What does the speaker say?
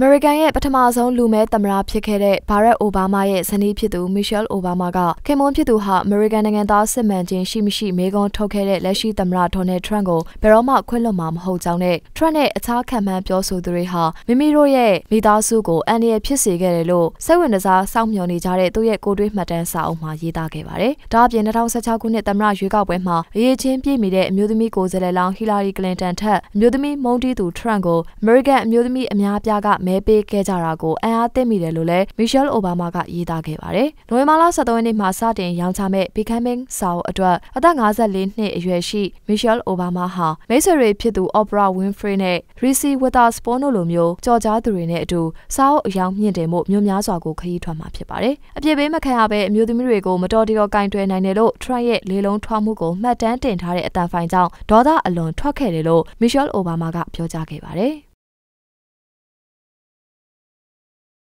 အမေရိကန်ရဲ့ပထမဆုံးလူမဲသမ္မတဖြစ်ခဲ့တဲ့ဘာရက်အိုဘားမားရဲ့ဇနီးဖြစ်သူမီရှယ်အိုဘားမားကခင်မွန်းဖြစ်သူဟာအမေရိကန်နိုင်ငံသားစစ်မှန်ခြင်းရှိမရှိမေးခွန်းထုတ်ခဲ့တဲ့လက်ရှိသမ္မတဒေါ်နယ်ထရန့်ကိုဘယ်တော့မှခွင့်လွှတ်မှာမဟုတ်ကြောင်းနဲ့ထရန့်ရဲ့အခြားခံမှန်းပြောဆိုသူတွေဟာမိမိတို့ရဲ့မိသားစုကိုအန္တရာယ်ဖြစ်စေခဲ့တယ်လို့စိတ်ဝင်စားစောင့်မျှော်နေကြတဲ့သူ့ရဲ့ကိုတွေးမှတ်တမ်းစာအုပ်မှာရေးသားခဲ့ပါတယ်။ဒါအပြင်2016ခုနှစ်သမ္မတရွေးကောက်ပွဲမှာအရေးချင်းပြည့်မီတဲ့အမျိုးသမီးကိုယ်စားလှယ်လောင်းဟီလာရီကလင်တန်ထက်အမျိုးသမီးမုန်တီးသူထရန့်ကိုအမေရိကန်အမျိုးသမီးအများအပြားကမဲပေးခဲ့ကြတာကိုအံ့အားသင့်မိတယ်လို့လည်း Michelle Obama ကရေးသားခဲ့ပါတယ်။နိုဝင်ဘာလ13ရက်နေ့မှာစတင်ရောင်းချမဲ့ Becoming စာအုပ်အတွက်အသက်54နှစ်အရွယ်ရှိ Michelle Obama ဟာမိတ်ဆွေတွေဖြစ်သူ Oprah Winfrey နဲ့ Reese Witherspoon တို့လိုမျိုးကြော်ကြားသူတွေနဲ့အတူစာအုပ်အယောင်မြင့်တင်မှုမျိုးများစွာကိုခရီးထွက်မှာဖြစ်ပါတယ်။အပြစ်ပေးမခံရဘဲအမျိုးသမီးတွေကိုမတော်တရော်ကင်တွယ်နိုင်တယ်လို့ Trump ရဲ့လေလုံးထွားမှုကိုမှတ်တမ်းတင်ထားတဲ့အတန်ဖိုင်ကြောင့်ဒေါသအလွန်ထွက်ခဲ့တယ်လို့ Michelle Obama ကပြောကြားခဲ့ပါတယ်။